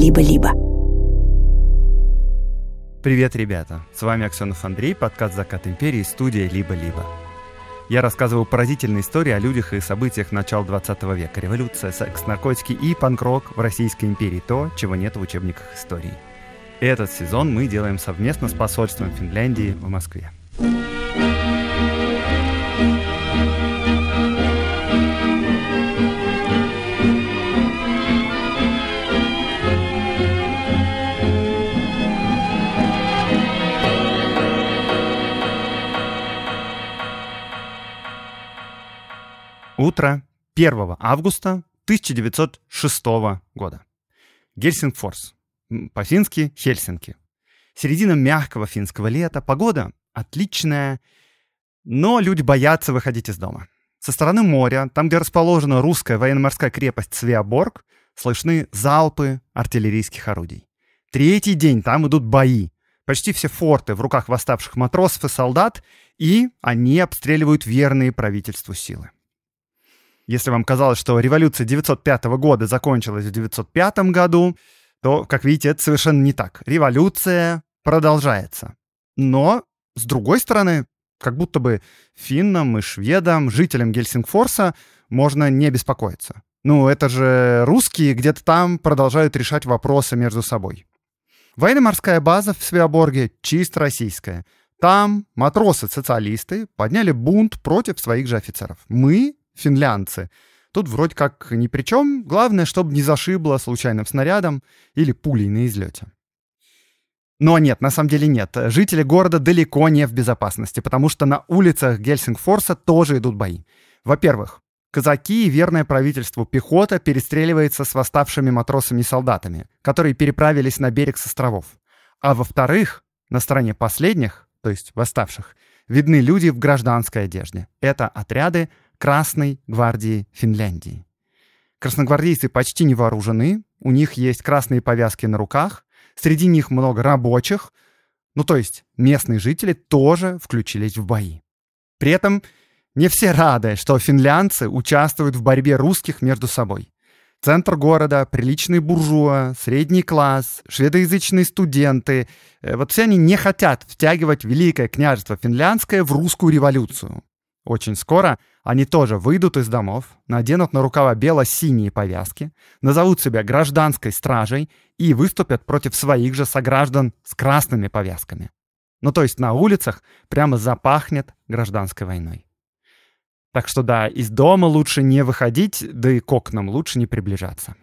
либо-либо. Привет, ребята! С вами Аксенов Андрей, подкаст «Закат империи», студия «Либо-либо». Я рассказываю поразительные истории о людях и событиях начала 20 века. Революция, секс, наркотики и панк-рок в Российской империи. То, чего нет в учебниках истории. Этот сезон мы делаем совместно с посольством Финляндии в Москве. Утро 1 августа 1906 года. Гельсингфорс. По-фински Хельсинки. Середина мягкого финского лета, погода отличная, но люди боятся выходить из дома. Со стороны моря, там, где расположена русская военно-морская крепость Свеоборг, слышны залпы артиллерийских орудий. Третий день там идут бои. Почти все форты в руках восставших матросов и солдат, и они обстреливают верные правительству силы. Если вам казалось, что революция 905 года закончилась в 905 году, то, как видите, это совершенно не так. Революция продолжается. Но, с другой стороны, как будто бы финнам и шведам, жителям Гельсингфорса можно не беспокоиться. Ну, это же русские где-то там продолжают решать вопросы между собой. Военно-морская база в Свеоборге чисто российская. Там матросы-социалисты подняли бунт против своих же офицеров. Мы финлянцы. Тут вроде как ни при чем, главное, чтобы не зашибло случайным снарядом или пулей на излете. Но нет, на самом деле нет. Жители города далеко не в безопасности, потому что на улицах Гельсингфорса тоже идут бои. Во-первых, казаки и верное правительству пехота перестреливается с восставшими матросами и солдатами, которые переправились на берег с островов. А во-вторых, на стороне последних, то есть восставших, видны люди в гражданской одежде. Это отряды Красной гвардии Финляндии. Красногвардейцы почти не вооружены, у них есть красные повязки на руках, среди них много рабочих, ну то есть местные жители тоже включились в бои. При этом не все рады, что финлянцы участвуют в борьбе русских между собой. Центр города, приличные буржуа, средний класс, шведоязычные студенты. Э, вот все они не хотят втягивать Великое княжество финляндское в русскую революцию. Очень скоро они тоже выйдут из домов, наденут на рукава бело-синие повязки, назовут себя гражданской стражей и выступят против своих же сограждан с красными повязками. Ну то есть на улицах прямо запахнет гражданской войной. Так что да, из дома лучше не выходить, да и к окнам лучше не приближаться.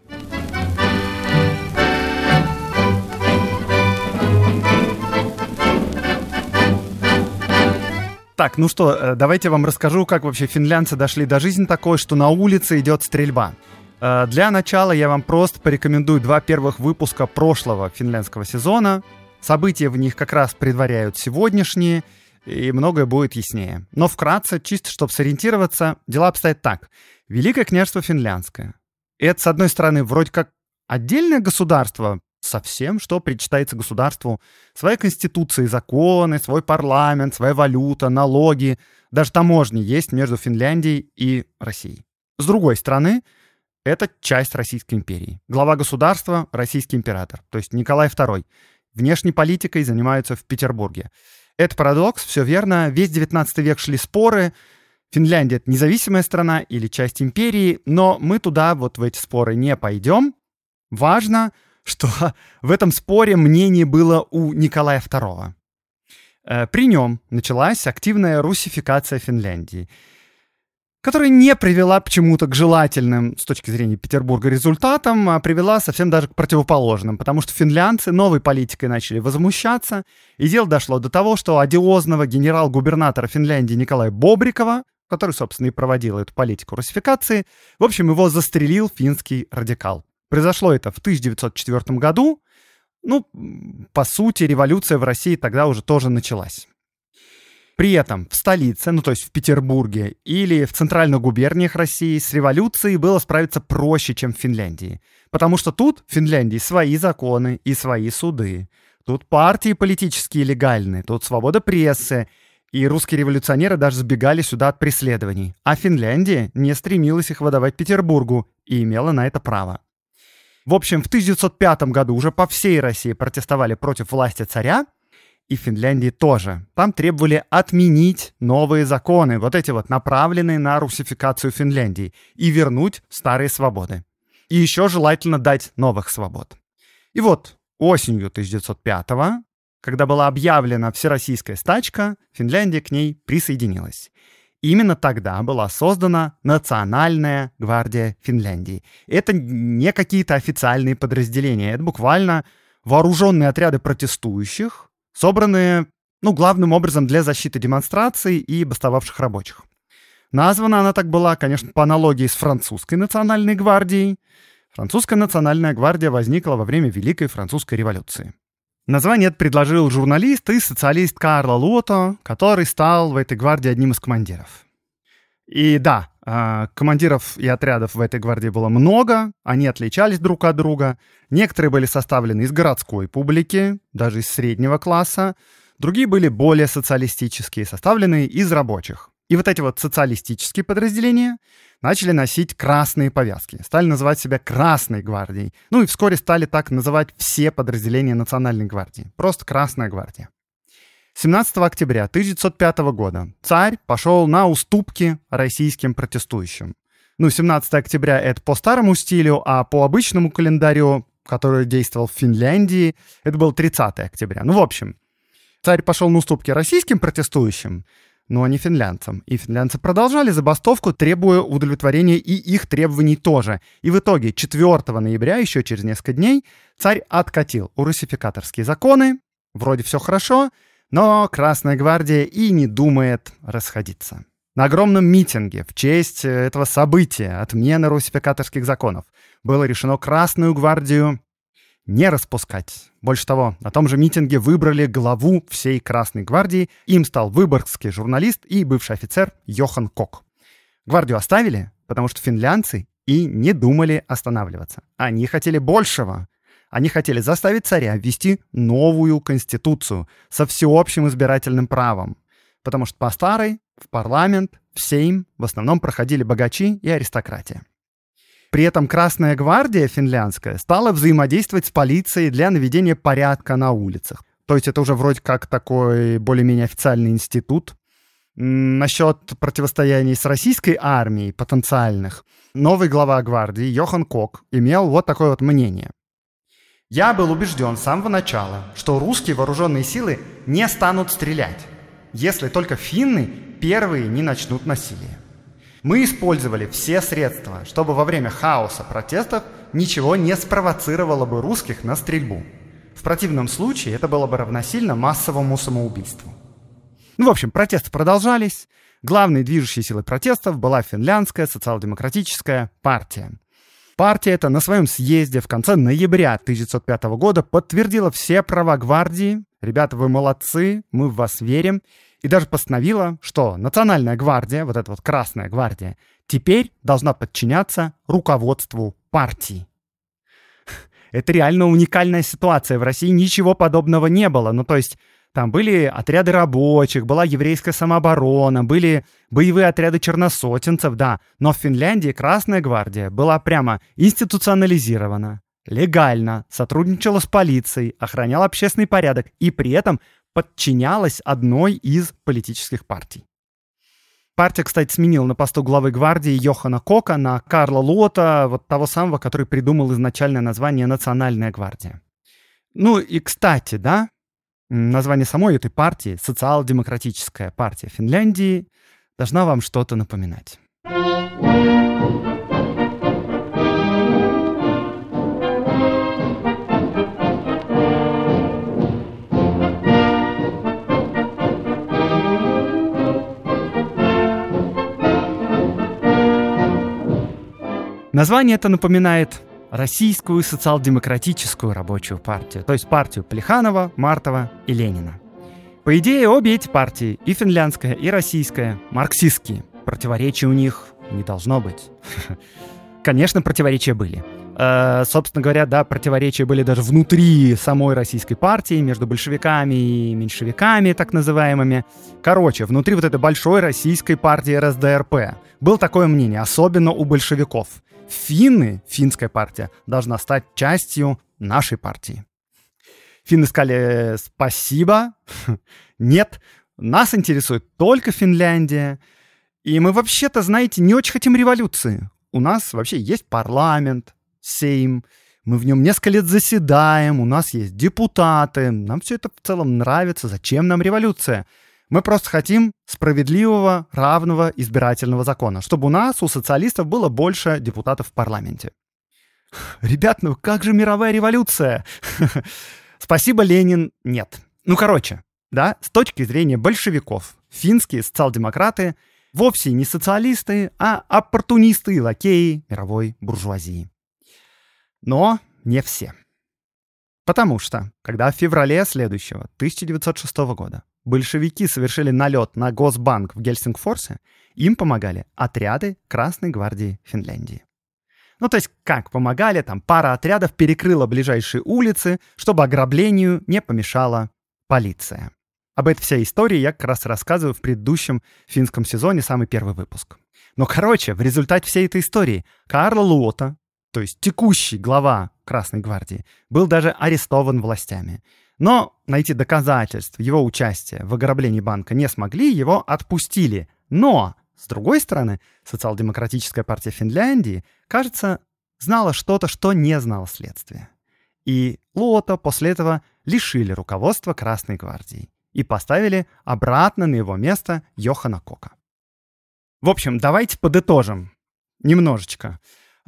Так, ну что, э, давайте я вам расскажу, как вообще финлянцы дошли до жизни такой, что на улице идет стрельба. Э, для начала я вам просто порекомендую два первых выпуска прошлого финляндского сезона. События в них как раз предваряют сегодняшние, и многое будет яснее. Но вкратце, чисто чтобы сориентироваться, дела обстоят так. Великое княжество финляндское. И это, с одной стороны, вроде как отдельное государство, со всем, что причитается государству. Своя конституция, законы, свой парламент, своя валюта, налоги, даже таможни есть между Финляндией и Россией. С другой стороны, это часть Российской империи. Глава государства – российский император, то есть Николай II. Внешней политикой занимаются в Петербурге. Это парадокс, все верно. Весь 19 век шли споры, Финляндия — это независимая страна или часть империи, но мы туда вот в эти споры не пойдем. Важно — что в этом споре мнение было у Николая II. Э, при нем началась активная русификация Финляндии, которая не привела почему-то к желательным с точки зрения Петербурга результатам, а привела совсем даже к противоположным, потому что финлянцы новой политикой начали возмущаться, и дело дошло до того, что одиозного генерал-губернатора Финляндии Николая Бобрикова, который, собственно, и проводил эту политику русификации, в общем, его застрелил финский радикал. Произошло это в 1904 году. Ну, по сути, революция в России тогда уже тоже началась. При этом в столице, ну то есть в Петербурге или в центральных губерниях России с революцией было справиться проще, чем в Финляндии. Потому что тут, в Финляндии, свои законы и свои суды. Тут партии политические легальные, тут свобода прессы. И русские революционеры даже сбегали сюда от преследований. А Финляндия не стремилась их выдавать Петербургу и имела на это право. В общем, в 1905 году уже по всей России протестовали против власти царя, и в Финляндии тоже. Там требовали отменить новые законы, вот эти вот направленные на русификацию Финляндии, и вернуть старые свободы. И еще желательно дать новых свобод. И вот осенью 1905 когда была объявлена всероссийская стачка, Финляндия к ней присоединилась. Именно тогда была создана Национальная гвардия Финляндии. Это не какие-то официальные подразделения, это буквально вооруженные отряды протестующих, собранные, ну, главным образом для защиты демонстраций и бастовавших рабочих. Названа она так была, конечно, по аналогии с французской национальной гвардией. Французская национальная гвардия возникла во время Великой Французской революции. Название это предложил журналист и социалист Карло Лото, который стал в этой гвардии одним из командиров. И да, а, командиров и отрядов в этой гвардии было много, они отличались друг от друга. Некоторые были составлены из городской публики, даже из среднего класса, другие были более социалистические, составленные из рабочих. И вот эти вот социалистические подразделения начали носить красные повязки, стали называть себя Красной гвардией. Ну и вскоре стали так называть все подразделения Национальной гвардии. Просто Красная гвардия. 17 октября 1905 года царь пошел на уступки российским протестующим. Ну, 17 октября — это по старому стилю, а по обычному календарю, который действовал в Финляндии, это был 30 октября. Ну, в общем, царь пошел на уступки российским протестующим, но не финлянцам. И финлянцы продолжали забастовку, требуя удовлетворения и их требований тоже. И в итоге 4 ноября, еще через несколько дней, царь откатил урусификаторские законы, вроде все хорошо, но Красная Гвардия и не думает расходиться. На огромном митинге в честь э, этого события, отмены русификаторских законов, было решено Красную Гвардию не распускать. Больше того, на том же митинге выбрали главу всей Красной Гвардии. Им стал выборгский журналист и бывший офицер Йохан Кок. Гвардию оставили, потому что финлянцы и не думали останавливаться. Они хотели большего. Они хотели заставить царя ввести новую конституцию со всеобщим избирательным правом. Потому что по старой в парламент, в Сейм в основном проходили богачи и аристократия. При этом Красная гвардия финляндская стала взаимодействовать с полицией для наведения порядка на улицах. То есть это уже вроде как такой более-менее официальный институт. Насчет противостояний с российской армией потенциальных, новый глава гвардии Йохан Кок имел вот такое вот мнение. Я был убежден с самого начала, что русские вооруженные силы не станут стрелять, если только финны первые не начнут насилие. Мы использовали все средства, чтобы во время хаоса протестов ничего не спровоцировало бы русских на стрельбу. В противном случае это было бы равносильно массовому самоубийству. Ну, в общем, протесты продолжались. Главной движущей силой протестов была финляндская социал-демократическая партия. Партия эта на своем съезде в конце ноября 1905 года подтвердила все права гвардии. Ребята, вы молодцы, мы в вас верим и даже постановила, что Национальная гвардия, вот эта вот Красная гвардия, теперь должна подчиняться руководству партии. Это реально уникальная ситуация. В России ничего подобного не было. Ну, то есть там были отряды рабочих, была еврейская самооборона, были боевые отряды черносотенцев, да. Но в Финляндии Красная гвардия была прямо институционализирована, легально, сотрудничала с полицией, охраняла общественный порядок и при этом подчинялась одной из политических партий. Партия, кстати, сменила на посту главы гвардии Йохана Кока на Карла Лота, вот того самого, который придумал изначальное название «Национальная гвардия». Ну и, кстати, да, название самой этой партии, «Социал-демократическая партия Финляндии», должна вам что-то напоминать. Название это напоминает Российскую социал-демократическую рабочую партию, то есть партию Плеханова, Мартова и Ленина. По идее, обе эти партии, и финляндская, и российская, марксистские. Противоречий у них не должно быть. Конечно, противоречия были. Э, собственно говоря, да, противоречия были даже внутри самой российской партии, между большевиками и меньшевиками, так называемыми. Короче, внутри вот этой большой российской партии РСДРП было такое мнение, особенно у большевиков финны, финская партия, должна стать частью нашей партии. Финны сказали э, «спасибо», «нет», нас интересует только Финляндия. И мы вообще-то, знаете, не очень хотим революции. У нас вообще есть парламент, Сейм, мы в нем несколько лет заседаем, у нас есть депутаты, нам все это в целом нравится, зачем нам революция? Мы просто хотим справедливого, равного избирательного закона, чтобы у нас, у социалистов, было больше депутатов в парламенте. Ребят, ну как же мировая революция? Спасибо, Ленин, нет. Ну, короче, да, с точки зрения большевиков, финские социал-демократы вовсе не социалисты, а оппортунисты и лакеи мировой буржуазии. Но не все. Потому что, когда в феврале следующего, 1906 года, большевики совершили налет на Госбанк в Гельсингфорсе, им помогали отряды Красной гвардии Финляндии. Ну, то есть, как помогали, там пара отрядов перекрыла ближайшие улицы, чтобы ограблению не помешала полиция. Об этой всей истории я как раз рассказываю в предыдущем финском сезоне, самый первый выпуск. Но, короче, в результате всей этой истории Карл Луота, то есть текущий глава Красной гвардии, был даже арестован властями. Но найти доказательств его участия в ограблении банка не смогли, его отпустили. Но, с другой стороны, социал-демократическая партия Финляндии, кажется, знала что-то, что не знало следствие. И Лота после этого лишили руководства Красной гвардии и поставили обратно на его место Йохана Кока. В общем, давайте подытожим немножечко.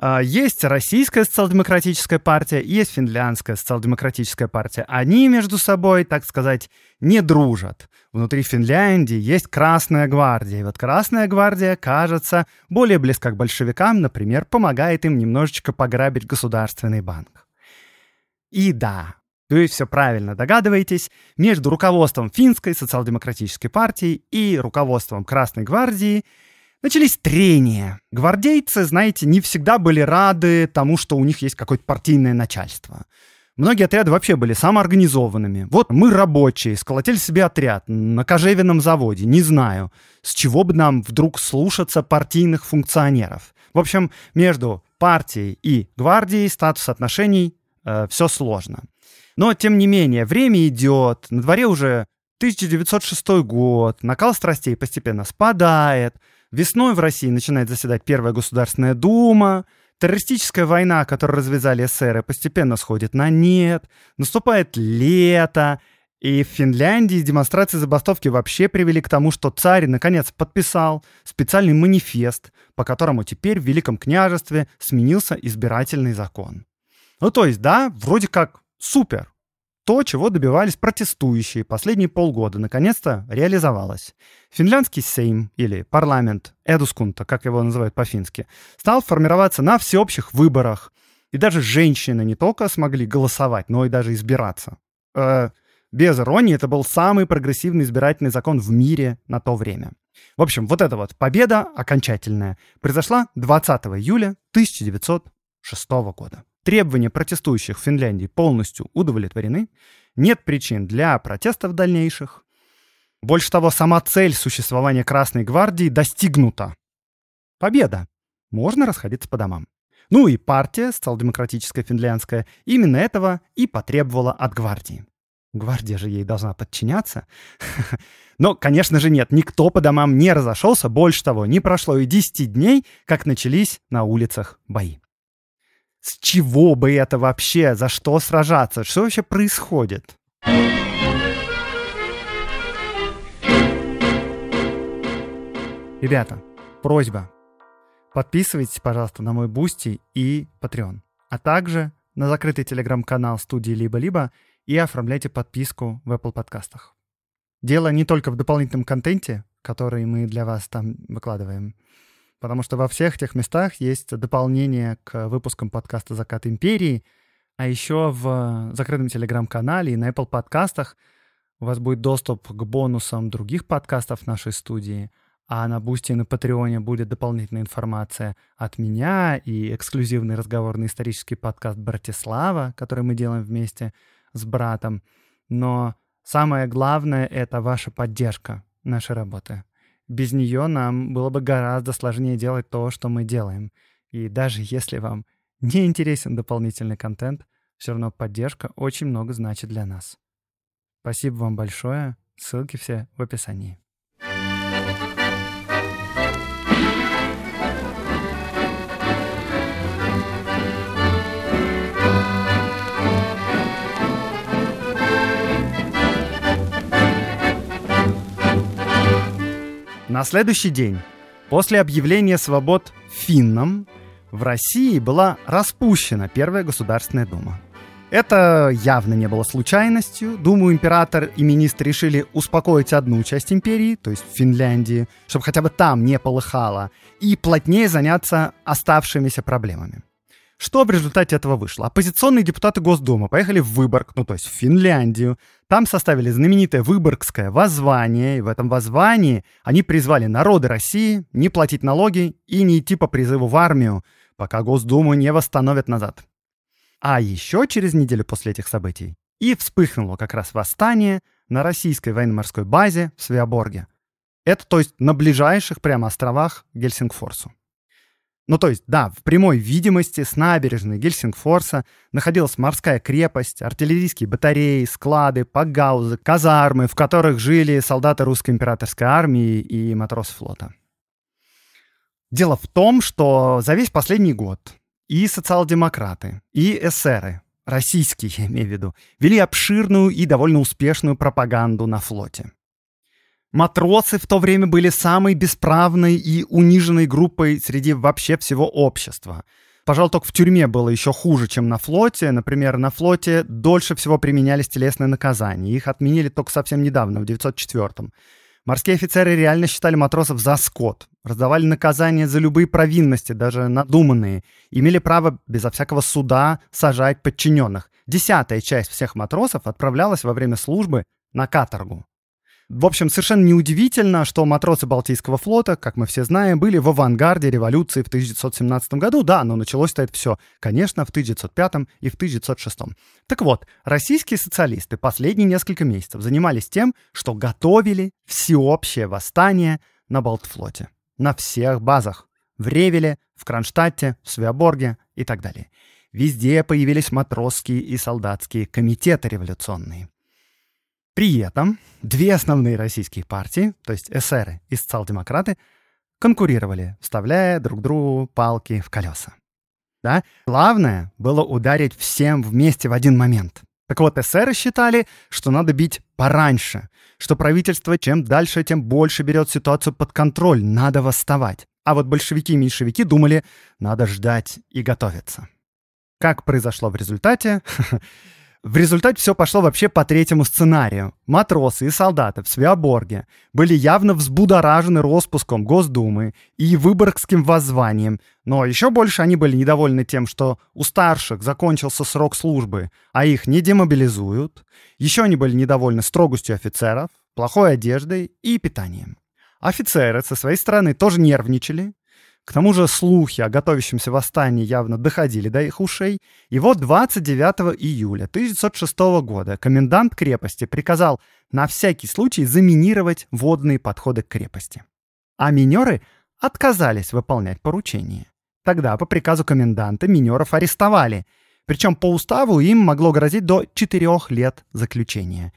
А, есть российская социал-демократическая партия, есть финляндская социал-демократическая партия. Они между собой, так сказать, не дружат. Внутри Финляндии есть Красная гвардия. И вот Красная гвардия, кажется, более близка к большевикам, например, помогает им немножечко пограбить государственный банк. И да, вы все правильно догадываетесь, между руководством финской социал-демократической партии и руководством Красной гвардии – Начались трения. Гвардейцы, знаете, не всегда были рады тому, что у них есть какое-то партийное начальство. Многие отряды вообще были самоорганизованными. Вот мы рабочие, сколотили себе отряд на кожевенном заводе, не знаю, с чего бы нам вдруг слушаться партийных функционеров. В общем, между партией и гвардией статус отношений э, все сложно. Но, тем не менее, время идет, на дворе уже 1906 год, накал страстей постепенно спадает – Весной в России начинает заседать Первая Государственная Дума, террористическая война, которую развязали эсеры, постепенно сходит на нет, наступает лето, и в Финляндии демонстрации забастовки вообще привели к тому, что царь наконец подписал специальный манифест, по которому теперь в Великом княжестве сменился избирательный закон. Ну то есть, да, вроде как супер, то, чего добивались протестующие последние полгода, наконец-то реализовалось. Финляндский Сейм, или парламент, Эдускунта, как его называют по-фински, стал формироваться на всеобщих выборах. И даже женщины не только смогли голосовать, но и даже избираться. Э, без иронии, это был самый прогрессивный избирательный закон в мире на то время. В общем, вот эта вот победа окончательная произошла 20 июля 1906 года. Требования протестующих в Финляндии полностью удовлетворены. Нет причин для протестов дальнейших. Больше того, сама цель существования Красной Гвардии достигнута. Победа. Можно расходиться по домам. Ну и партия, социал-демократическая финляндская, именно этого и потребовала от гвардии. Гвардия же ей должна подчиняться. Но, конечно же, нет, никто по домам не разошелся. Больше того, не прошло и 10 дней, как начались на улицах бои. С чего бы это вообще? За что сражаться? Что вообще происходит? Ребята, просьба. Подписывайтесь, пожалуйста, на мой Бусти и Patreon, а также на закрытый телеграм-канал студии «Либо-либо» и оформляйте подписку в Apple подкастах. Дело не только в дополнительном контенте, который мы для вас там выкладываем, потому что во всех тех местах есть дополнение к выпускам подкаста «Закат империи», а еще в э, закрытом телеграм-канале и на Apple подкастах у вас будет доступ к бонусам других подкастов нашей студии, а на Бусти и на Патреоне будет дополнительная информация от меня и эксклюзивный разговорный исторический подкаст «Братислава», который мы делаем вместе с братом. Но самое главное — это ваша поддержка нашей работы — без нее нам было бы гораздо сложнее делать то, что мы делаем. И даже если вам не интересен дополнительный контент, все равно поддержка очень много значит для нас. Спасибо вам большое. Ссылки все в описании. На следующий день, после объявления свобод финнам, в России была распущена Первая Государственная Дума. Это явно не было случайностью. Думаю, император и министр решили успокоить одну часть империи, то есть Финляндии, чтобы хотя бы там не полыхало, и плотнее заняться оставшимися проблемами. Что в результате этого вышло? Оппозиционные депутаты Госдумы поехали в Выборг, ну то есть в Финляндию. Там составили знаменитое Выборгское воззвание, и в этом воззвании они призвали народы России не платить налоги и не идти по призыву в армию, пока Госдуму не восстановят назад. А еще через неделю после этих событий и вспыхнуло как раз восстание на российской военно-морской базе в Свеоборге. Это то есть на ближайших прямо островах Гельсингфорсу. Ну, то есть, да, в прямой видимости с набережной Гельсингфорса находилась морская крепость, артиллерийские батареи, склады, погаузы, казармы, в которых жили солдаты русской императорской армии и матросы флота. Дело в том, что за весь последний год и социал-демократы, и эсеры, российские я имею в виду, вели обширную и довольно успешную пропаганду на флоте. Матросы в то время были самой бесправной и униженной группой среди вообще всего общества. Пожалуй, только в тюрьме было еще хуже, чем на флоте. Например, на флоте дольше всего применялись телесные наказания. Их отменили только совсем недавно, в 904 Морские офицеры реально считали матросов за скот, раздавали наказания за любые провинности, даже надуманные, имели право безо всякого суда сажать подчиненных. Десятая часть всех матросов отправлялась во время службы на каторгу. В общем, совершенно неудивительно, что матросы Балтийского флота, как мы все знаем, были в авангарде революции в 1917 году. Да, но началось-то это все, конечно, в 1905 и в 1906. Так вот, российские социалисты последние несколько месяцев занимались тем, что готовили всеобщее восстание на Балтфлоте. На всех базах. В Ревеле, в Кронштадте, в Свяборге и так далее. Везде появились матросские и солдатские комитеты революционные. При этом две основные российские партии, то есть ССР и социал-демократы, конкурировали, вставляя друг другу палки в колеса. Да? Главное было ударить всем вместе в один момент. Так вот, ССР считали, что надо бить пораньше, что правительство чем дальше, тем больше берет ситуацию под контроль, надо восставать. А вот большевики и меньшевики думали, надо ждать и готовиться. Как произошло в результате? В результате все пошло вообще по третьему сценарию. Матросы и солдаты в Свеоборге были явно взбудоражены распуском Госдумы и выборгским воззванием, но еще больше они были недовольны тем, что у старших закончился срок службы, а их не демобилизуют. Еще они были недовольны строгостью офицеров, плохой одеждой и питанием. Офицеры со своей стороны тоже нервничали, к тому же слухи о готовящемся восстании явно доходили до их ушей. И вот 29 июля 1906 года комендант крепости приказал на всякий случай заминировать водные подходы к крепости. А минеры отказались выполнять поручение. Тогда по приказу коменданта минеров арестовали, причем по уставу им могло грозить до 4 лет заключения.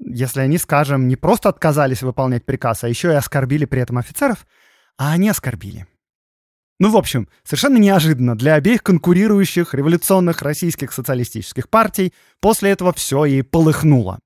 Если они, скажем, не просто отказались выполнять приказ, а еще и оскорбили при этом офицеров, а они оскорбили – ну, в общем, совершенно неожиданно для обеих конкурирующих революционных российских социалистических партий после этого все и полыхнуло.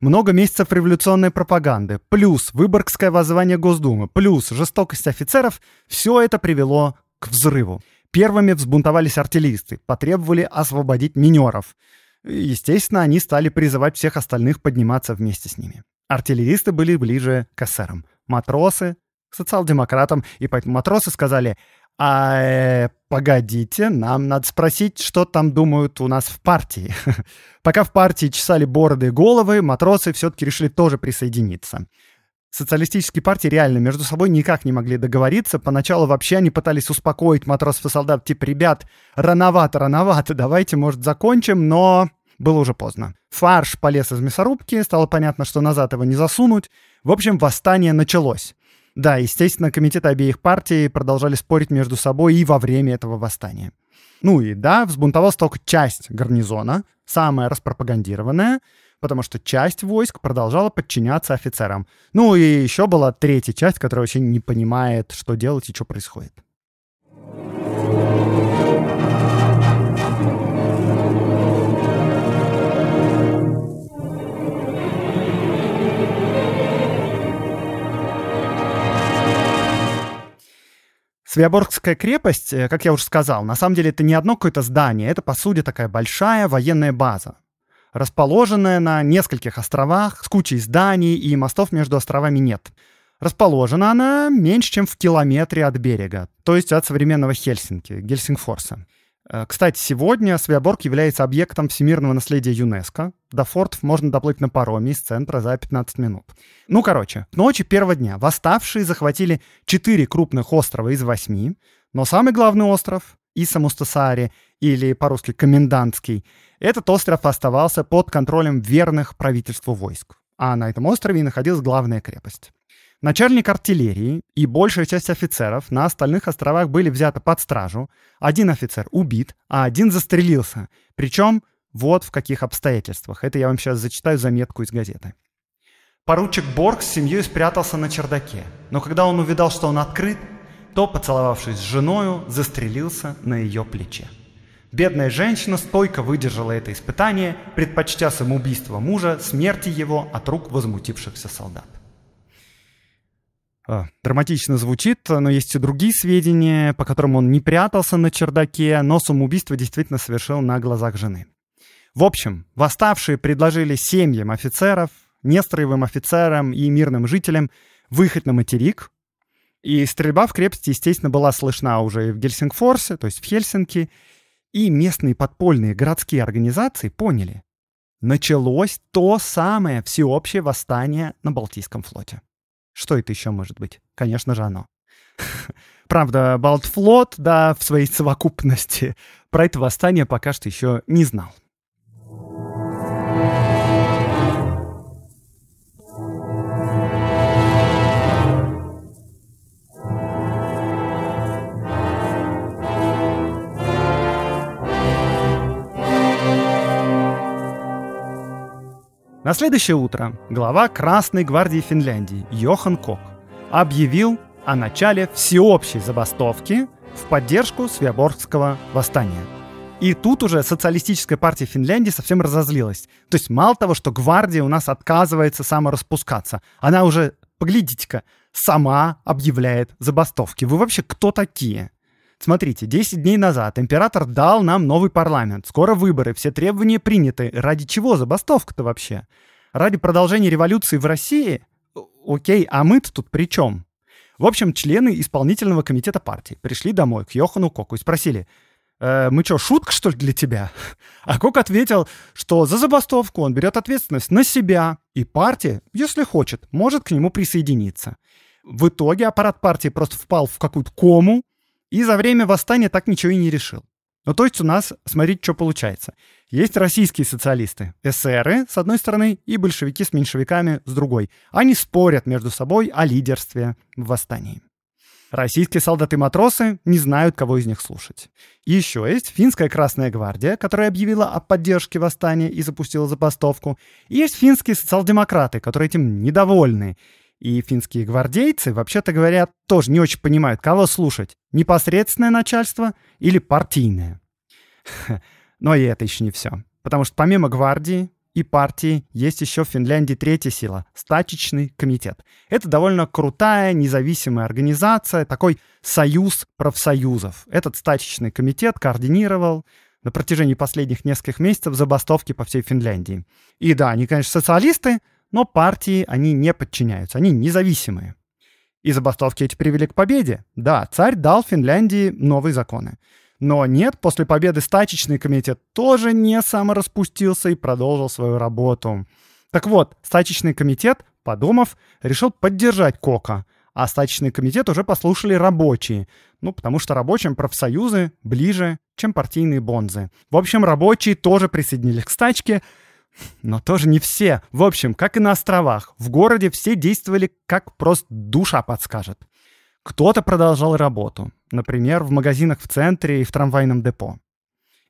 Много месяцев революционной пропаганды, плюс выборгское воззвание Госдумы, плюс жестокость офицеров – все это привело к взрыву. Первыми взбунтовались артиллеристы, потребовали освободить минеров. Естественно, они стали призывать всех остальных подниматься вместе с ними. Артиллеристы были ближе к эсерам, матросы – социал-демократам, и поэтому матросы сказали – а э, погодите, нам надо спросить, что там думают у нас в партии. Пока в партии чесали бороды и головы, матросы все-таки решили тоже присоединиться. Социалистические партии реально между собой никак не могли договориться. Поначалу вообще они пытались успокоить матросов и солдат, типа, ребят, рановато, рановато, давайте, может, закончим, но было уже поздно. Фарш полез из мясорубки, стало понятно, что назад его не засунуть. В общем, восстание началось. Да, естественно, комитеты обеих партий продолжали спорить между собой и во время этого восстания. Ну и да, взбунтовалась только часть гарнизона, самая распропагандированная, потому что часть войск продолжала подчиняться офицерам. Ну и еще была третья часть, которая вообще не понимает, что делать и что происходит. Свяборгская крепость, э, как я уже сказал, на самом деле это не одно какое-то здание, это, по сути, такая большая военная база, расположенная на нескольких островах, с кучей зданий и мостов между островами нет. Расположена она меньше, чем в километре от берега, то есть от современного Хельсинки, Гельсингфорса. Э, кстати, сегодня Свеоборг является объектом всемирного наследия ЮНЕСКо. До фортов можно доплыть на пароме из центра за 15 минут. Ну, короче, к ночи первого дня восставшие захватили 4 крупных острова из 8, но самый главный остров — и Самустасари, или по-русски комендантский, этот остров оставался под контролем верных правительству войск. А на этом острове и находилась главная крепость. Начальник артиллерии и большая часть офицеров на остальных островах были взяты под стражу. Один офицер убит, а один застрелился. Причем вот в каких обстоятельствах. Это я вам сейчас зачитаю заметку из газеты. Поручик Борг с семьей спрятался на чердаке, но когда он увидал, что он открыт, то, поцеловавшись с женою, застрелился на ее плече. Бедная женщина стойко выдержала это испытание, предпочтя самоубийство мужа смерти его от рук возмутившихся солдат. Э, драматично звучит, но есть и другие сведения, по которым он не прятался на чердаке, но самоубийство действительно совершил на глазах жены. В общем, восставшие предложили семьям офицеров, нестроевым офицерам и мирным жителям выход на материк, и стрельба в крепости, естественно, была слышна уже и в Гельсингфорсе, то есть в Хельсинки, и местные подпольные городские организации поняли, началось то самое всеобщее восстание на Балтийском флоте. Что это еще может быть? Конечно же, оно. Правда, Балтфлот, да, в своей совокупности про это восстание пока что еще не знал. На следующее утро глава Красной гвардии Финляндии Йохан Кок объявил о начале всеобщей забастовки в поддержку Свеоборгского восстания. И тут уже социалистическая партия Финляндии совсем разозлилась. То есть мало того, что гвардия у нас отказывается самораспускаться, она уже, поглядите-ка, сама объявляет забастовки. Вы вообще кто такие? Смотрите, 10 дней назад император дал нам новый парламент, скоро выборы, все требования приняты. Ради чего забастовка-то вообще? Ради продолжения революции в России? Окей, а мы-то тут при чем? В общем, члены исполнительного комитета партии пришли домой к Йохану Коку и спросили, э, «Мы что, шутка, что ли, для тебя?» А Кок ответил, что за забастовку он берет ответственность на себя, и партия, если хочет, может к нему присоединиться. В итоге аппарат партии просто впал в какую-то кому, и за время восстания так ничего и не решил. Ну, то есть у нас, смотрите, что получается. Есть российские социалисты, эсеры, с одной стороны, и большевики с меньшевиками, с другой. Они спорят между собой о лидерстве в восстании. Российские солдаты-матросы не знают, кого из них слушать. еще есть финская Красная Гвардия, которая объявила о поддержке восстания и запустила запастовку. И есть финские социал-демократы, которые этим недовольны и финские гвардейцы, вообще-то говоря, тоже не очень понимают, кого слушать – непосредственное начальство или партийное. Но и это еще не все. Потому что помимо гвардии и партии есть еще в Финляндии третья сила – стачечный комитет. Это довольно крутая независимая организация, такой союз профсоюзов. Этот стачечный комитет координировал на протяжении последних нескольких месяцев забастовки по всей Финляндии. И да, они, конечно, социалисты, но партии они не подчиняются, они независимые. И забастовки эти привели к победе. Да, царь дал Финляндии новые законы. Но нет, после победы стачечный комитет тоже не самораспустился и продолжил свою работу. Так вот, стачечный комитет, подумав, решил поддержать Кока, а стачечный комитет уже послушали рабочие, ну, потому что рабочим профсоюзы ближе, чем партийные бонзы. В общем, рабочие тоже присоединились к стачке, но тоже не все. В общем, как и на островах, в городе все действовали, как просто душа подскажет. Кто-то продолжал работу, например, в магазинах в центре и в трамвайном депо.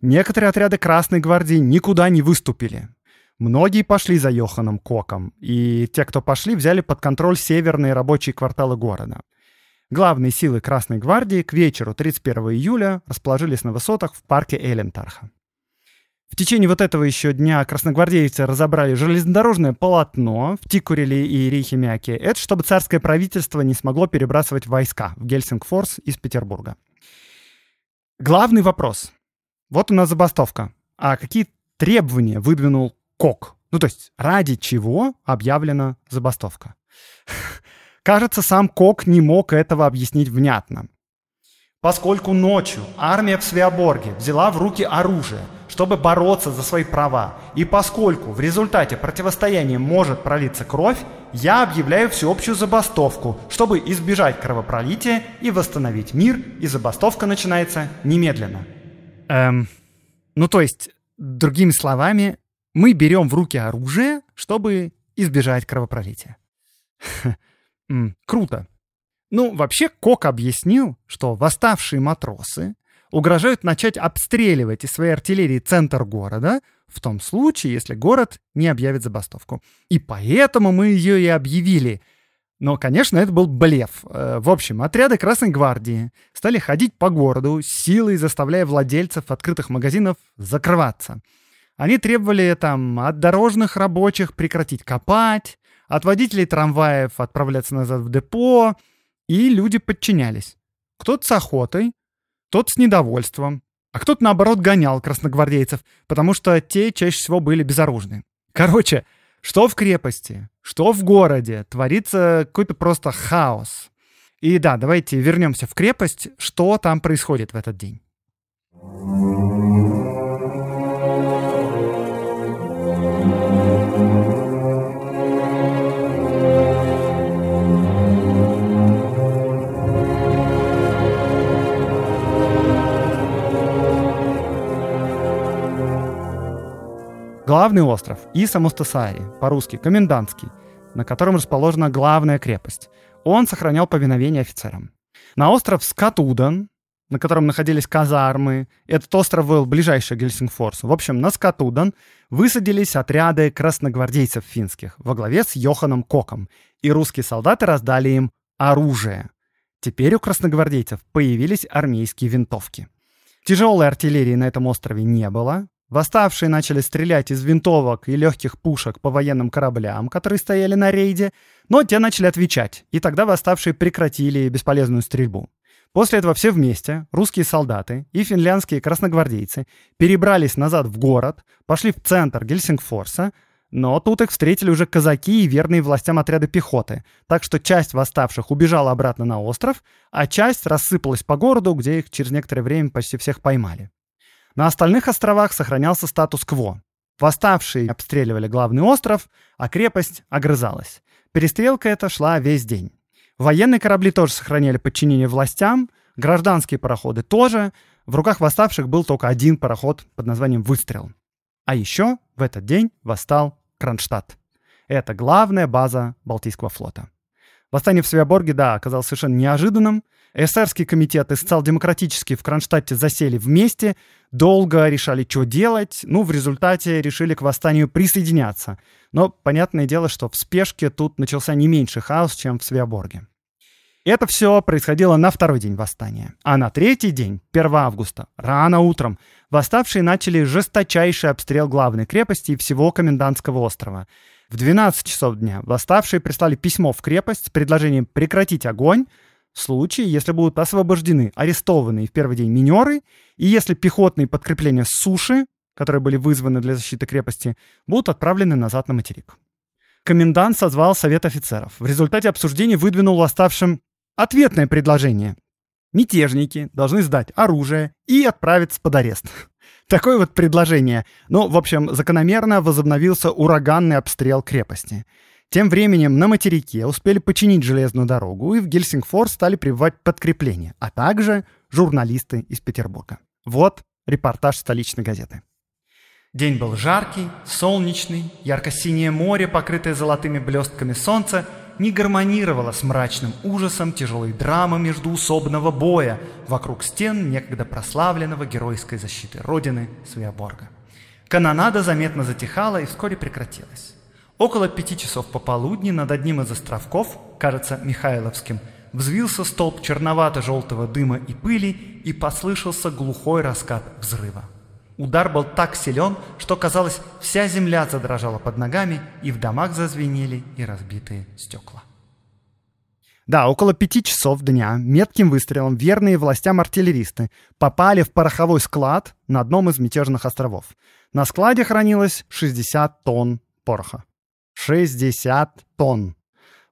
Некоторые отряды Красной Гвардии никуда не выступили. Многие пошли за Йоханом Коком, и те, кто пошли, взяли под контроль северные рабочие кварталы города. Главные силы Красной Гвардии к вечеру 31 июля расположились на высотах в парке Элентарха. В течение вот этого еще дня красногвардейцы разобрали железнодорожное полотно в Тикуриле и Рейхемяке. Это чтобы царское правительство не смогло перебрасывать войска в Гельсингфорс из Петербурга. Главный вопрос. Вот у нас забастовка. А какие требования выдвинул Кок? Ну, то есть, ради чего объявлена забастовка? Кажется, сам Кок не мог этого объяснить внятно. Поскольку ночью армия в Свеоборге взяла в руки оружие, чтобы бороться за свои права, и поскольку в результате противостояния может пролиться кровь, я объявляю всеобщую забастовку, чтобы избежать кровопролития и восстановить мир, и забастовка начинается немедленно. Эм, ну то есть, другими словами, мы берем в руки оружие, чтобы избежать кровопролития. Хм, круто. Ну, вообще, Кок объяснил, что восставшие матросы угрожают начать обстреливать из своей артиллерии центр города, в том случае, если город не объявит забастовку. И поэтому мы ее и объявили. Но, конечно, это был блеф. Э, в общем, отряды Красной Гвардии стали ходить по городу, силой заставляя владельцев открытых магазинов закрываться. Они требовали там от дорожных рабочих прекратить копать, от водителей трамваев отправляться назад в депо, и люди подчинялись. Кто-то с охотой, тот с недовольством, а кто-то, наоборот, гонял красногвардейцев, потому что те чаще всего были безоружны. Короче, что в крепости, что в городе, творится какой-то просто хаос. И да, давайте вернемся в крепость, что там происходит в этот день. главный остров и Самустасари по-русски комендантский, на котором расположена главная крепость. Он сохранял повиновение офицерам. На остров Скатудан, на котором находились казармы, этот остров был ближайший к Гельсингфорсу. В общем, на Скатудан высадились отряды красногвардейцев финских во главе с Йоханом Коком, и русские солдаты раздали им оружие. Теперь у красногвардейцев появились армейские винтовки. Тяжелой артиллерии на этом острове не было, Восставшие начали стрелять из винтовок и легких пушек по военным кораблям, которые стояли на рейде, но те начали отвечать, и тогда восставшие прекратили бесполезную стрельбу. После этого все вместе, русские солдаты и финляндские красногвардейцы, перебрались назад в город, пошли в центр Гельсингфорса, но тут их встретили уже казаки и верные властям отряды пехоты, так что часть восставших убежала обратно на остров, а часть рассыпалась по городу, где их через некоторое время почти всех поймали. На остальных островах сохранялся статус-кво. Восставшие обстреливали главный остров, а крепость огрызалась. Перестрелка эта шла весь день. Военные корабли тоже сохраняли подчинение властям, гражданские пароходы тоже. В руках восставших был только один пароход под названием «Выстрел». А еще в этот день восстал Кронштадт. Это главная база Балтийского флота. Восстание в Свяборге, да, оказалось совершенно неожиданным. СССРский комитет и социал-демократический в Кронштадте засели вместе, долго решали, что делать, ну, в результате решили к восстанию присоединяться. Но понятное дело, что в спешке тут начался не меньше хаос, чем в Свяборге. Это все происходило на второй день восстания. А на третий день, 1 августа, рано утром, восставшие начали жесточайший обстрел главной крепости и всего Комендантского острова – в 12 часов дня восставшие прислали письмо в крепость с предложением прекратить огонь в случае, если будут освобождены арестованные в первый день минеры и если пехотные подкрепления с суши, которые были вызваны для защиты крепости, будут отправлены назад на материк. Комендант созвал совет офицеров. В результате обсуждения выдвинул восставшим ответное предложение. Мятежники должны сдать оружие и отправиться под арест. Такое вот предложение. Ну, в общем, закономерно возобновился ураганный обстрел крепости. Тем временем на материке успели починить железную дорогу и в Гельсингфорс стали прибывать подкрепления, а также журналисты из Петербурга. Вот репортаж столичной газеты. День был жаркий, солнечный, ярко-синее море, покрытое золотыми блестками солнца – не гармонировала с мрачным ужасом тяжелой драмы междуусобного боя вокруг стен некогда прославленного геройской защиты Родины Свеоборга. Канонада заметно затихала и вскоре прекратилась. Около пяти часов пополудни над одним из островков, кажется, Михайловским, взвился столб черновато-желтого дыма и пыли и послышался глухой раскат взрыва. Удар был так силен, что, казалось, вся земля задрожала под ногами, и в домах зазвенели и разбитые стекла. Да, около пяти часов дня метким выстрелом верные властям артиллеристы попали в пороховой склад на одном из мятежных островов. На складе хранилось 60 тонн пороха. 60 тонн!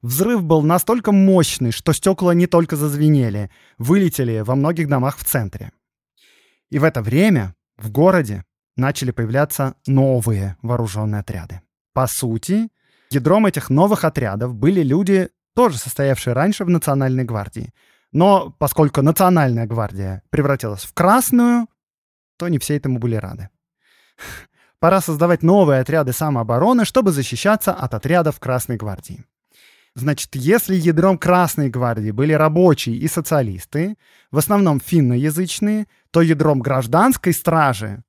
Взрыв был настолько мощный, что стекла не только зазвенели, вылетели во многих домах в центре. И в это время в городе начали появляться новые вооруженные отряды. По сути, ядром этих новых отрядов были люди, тоже состоявшие раньше в Национальной гвардии. Но поскольку Национальная гвардия превратилась в Красную, то не все этому были рады. Пора создавать новые отряды самообороны, чтобы защищаться от отрядов Красной гвардии. Значит, если ядром Красной гвардии были рабочие и социалисты, в основном финноязычные, то ядром гражданской стражи,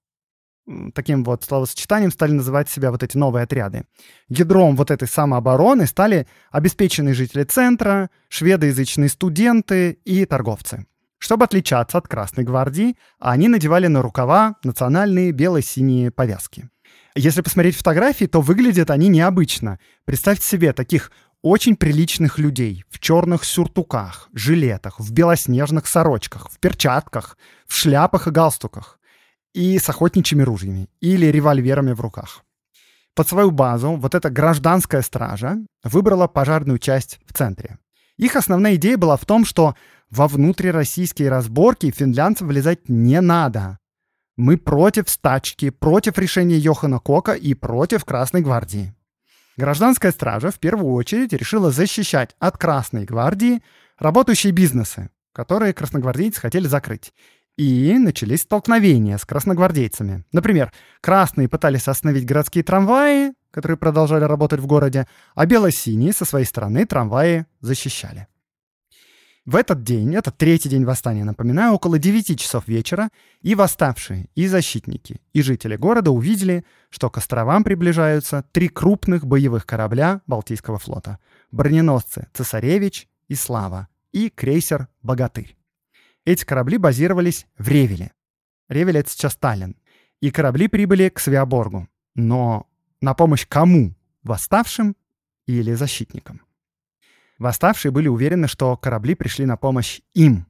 таким вот словосочетанием стали называть себя вот эти новые отряды. Ядром вот этой самообороны стали обеспеченные жители центра, шведоязычные студенты и торговцы. Чтобы отличаться от Красной гвардии, они надевали на рукава национальные бело-синие повязки. Если посмотреть фотографии, то выглядят они необычно. Представьте себе таких очень приличных людей в черных сюртуках, жилетах, в белоснежных сорочках, в перчатках, в шляпах и галстуках и с охотничьими ружьями или револьверами в руках. Под свою базу вот эта гражданская стража выбрала пожарную часть в центре. Их основная идея была в том, что во внутрироссийские разборки финлянцев влезать не надо. Мы против стачки, против решения Йохана Кока и против Красной Гвардии. Гражданская стража в первую очередь решила защищать от Красной гвардии работающие бизнесы, которые красногвардейцы хотели закрыть. И начались столкновения с красногвардейцами. Например, красные пытались остановить городские трамваи, которые продолжали работать в городе, а бело-синие со своей стороны трамваи защищали. В этот день, это третий день восстания, напоминаю, около 9 часов вечера, и восставшие, и защитники, и жители города увидели, что к островам приближаются три крупных боевых корабля Балтийского флота — броненосцы «Цесаревич» и «Слава» и крейсер «Богатырь». Эти корабли базировались в Ревеле. Ревель — это сейчас Таллин. И корабли прибыли к Свиаборгу. Но на помощь кому? Восставшим или защитникам? Восставшие были уверены, что корабли пришли на помощь им,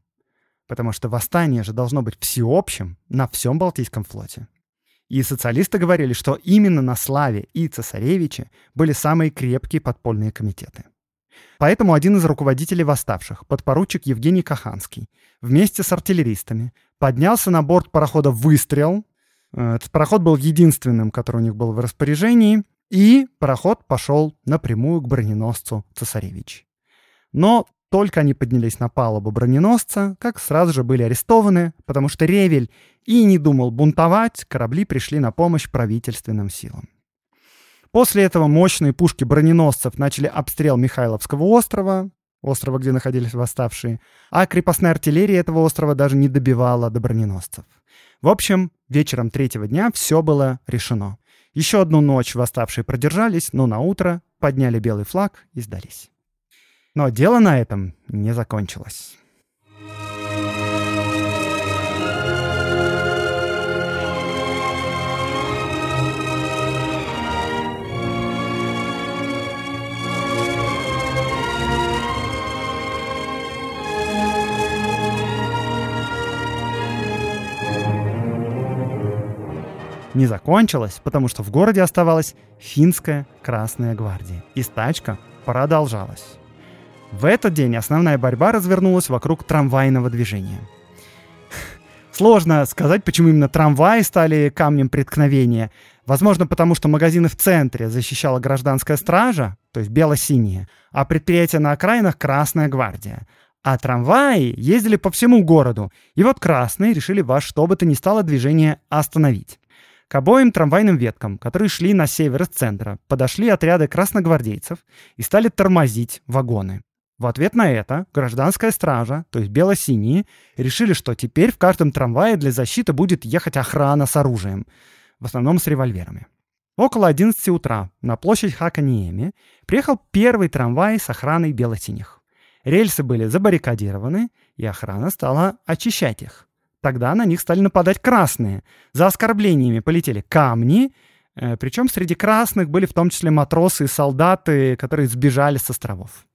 потому что восстание же должно быть всеобщим на всем Балтийском флоте. И социалисты говорили, что именно на Славе и Цесаревиче были самые крепкие подпольные комитеты. Поэтому один из руководителей восставших, подпоручик Евгений Каханский, вместе с артиллеристами поднялся на борт парохода «Выстрел». Этот пароход был единственным, который у них был в распоряжении, и пароход пошел напрямую к броненосцу «Цесаревич». Но только они поднялись на палубу броненосца, как сразу же были арестованы, потому что Ревель и не думал бунтовать, корабли пришли на помощь правительственным силам. После этого мощные пушки броненосцев начали обстрел Михайловского острова, острова, где находились восставшие, а крепостная артиллерия этого острова даже не добивала до броненосцев. В общем, вечером третьего дня все было решено. Еще одну ночь восставшие продержались, но на утро подняли белый флаг и сдались. Но дело на этом не закончилось. не закончилось, потому что в городе оставалась финская Красная Гвардия, и стачка продолжалась. В этот день основная борьба развернулась вокруг трамвайного движения. Сложно сказать, почему именно трамваи стали камнем преткновения. Возможно, потому что магазины в центре защищала гражданская стража, то есть бело-синие, а предприятия на окраинах — Красная гвардия. А трамваи ездили по всему городу, и вот красные решили во что бы то ни стало движение остановить. К обоим трамвайным веткам, которые шли на север из центра, подошли отряды красногвардейцев и стали тормозить вагоны. В ответ на это гражданская стража, то есть бело-синие, решили, что теперь в каждом трамвае для защиты будет ехать охрана с оружием, в основном с револьверами. Около 11 утра на площадь Хаканиеми приехал первый трамвай с охраной бело-синих. Рельсы были забаррикадированы, и охрана стала очищать их. Тогда на них стали нападать красные. За оскорблениями полетели камни, э, причем среди красных были в том числе матросы и солдаты, которые сбежали с островов.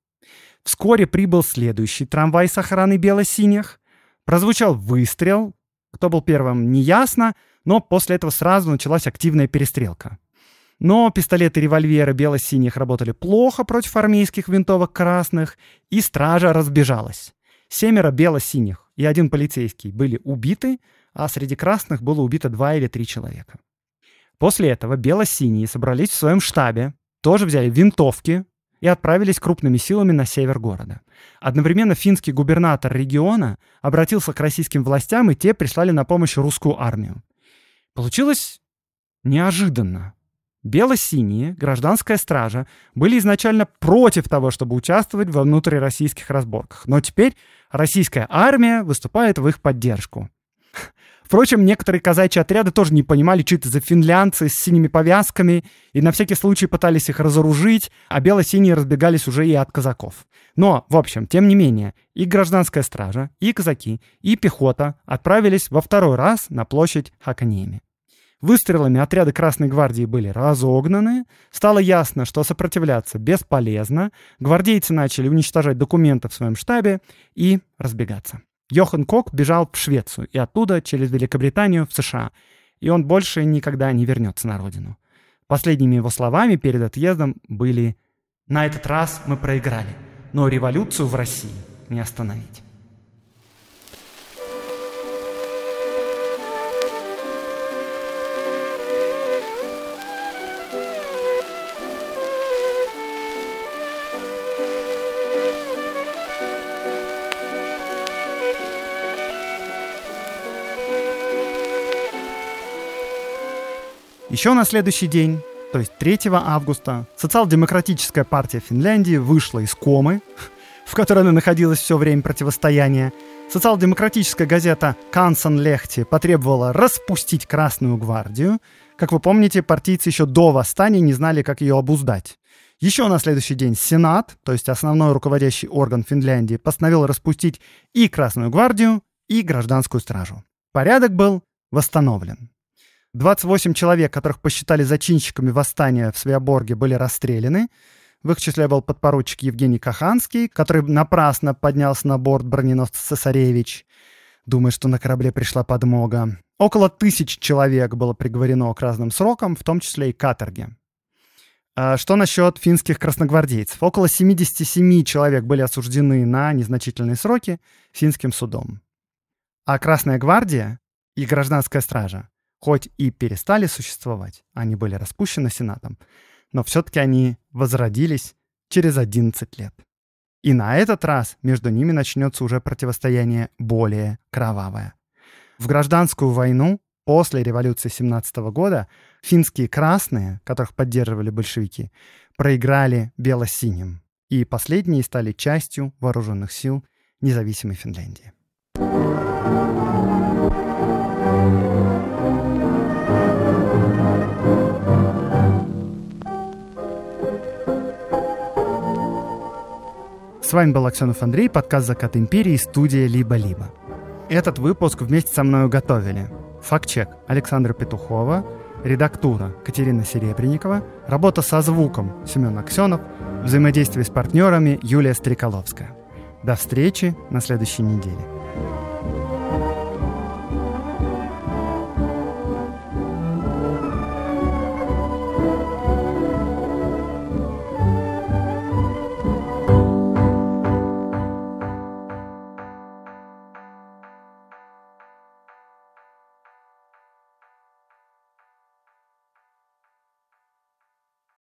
Вскоре прибыл следующий трамвай с охраной бело-синих. Прозвучал выстрел. Кто был первым, неясно, но после этого сразу началась активная перестрелка. Но пистолеты и револьверы бело-синих работали плохо против армейских винтовок красных, и стража разбежалась. Семеро бело-синих и один полицейский были убиты, а среди красных было убито два или три человека. После этого бело-синие собрались в своем штабе, тоже взяли винтовки, и отправились крупными силами на север города. Одновременно финский губернатор региона обратился к российским властям, и те прислали на помощь русскую армию. Получилось неожиданно. Бело-синие, гражданская стража, были изначально против того, чтобы участвовать во внутрироссийских разборках, но теперь российская армия выступает в их поддержку. Впрочем, некоторые казачьи отряды тоже не понимали, что это за финлянцы с синими повязками, и на всякий случай пытались их разоружить, а бело-синие разбегались уже и от казаков. Но, в общем, тем не менее, и гражданская стража, и казаки, и пехота отправились во второй раз на площадь Хаканеми. Выстрелами отряды Красной гвардии были разогнаны, стало ясно, что сопротивляться бесполезно, гвардейцы начали уничтожать документы в своем штабе и разбегаться. Йохан Кок бежал в Швецию и оттуда через Великобританию в США, и он больше никогда не вернется на родину. Последними его словами перед отъездом были «На этот раз мы проиграли, но революцию в России не остановить». Еще на следующий день, то есть 3 августа, социал-демократическая партия Финляндии вышла из комы, в которой она находилась все время противостояния. Социал-демократическая газета «Кансон Лехти» потребовала распустить Красную гвардию. Как вы помните, партийцы еще до восстания не знали, как ее обуздать. Еще на следующий день Сенат, то есть основной руководящий орган Финляндии, постановил распустить и Красную гвардию, и Гражданскую стражу. Порядок был восстановлен. 28 человек, которых посчитали зачинщиками восстания в Свеоборге, были расстреляны. В их числе был подпоручик Евгений Каханский, который напрасно поднялся на борт броненосца «Цесаревич», думая, что на корабле пришла подмога. Около тысяч человек было приговорено к разным срокам, в том числе и каторге. А что насчет финских красногвардейцев? Около 77 человек были осуждены на незначительные сроки финским судом. А Красная гвардия и гражданская стража хоть и перестали существовать, они были распущены Сенатом, но все-таки они возродились через 11 лет. И на этот раз между ними начнется уже противостояние более кровавое. В гражданскую войну после революции 17 года финские красные, которых поддерживали большевики, проиграли бело-синим, и последние стали частью вооруженных сил независимой Финляндии. С вами был Аксенов Андрей, подкаст «Закат империи», студия «Либо-либо». Этот выпуск вместе со мной готовили фактчек Александра Петухова, редактура Катерина Серебренникова, работа со звуком Семен Аксенов, взаимодействие с партнерами Юлия Стреколовская. До встречи на следующей неделе.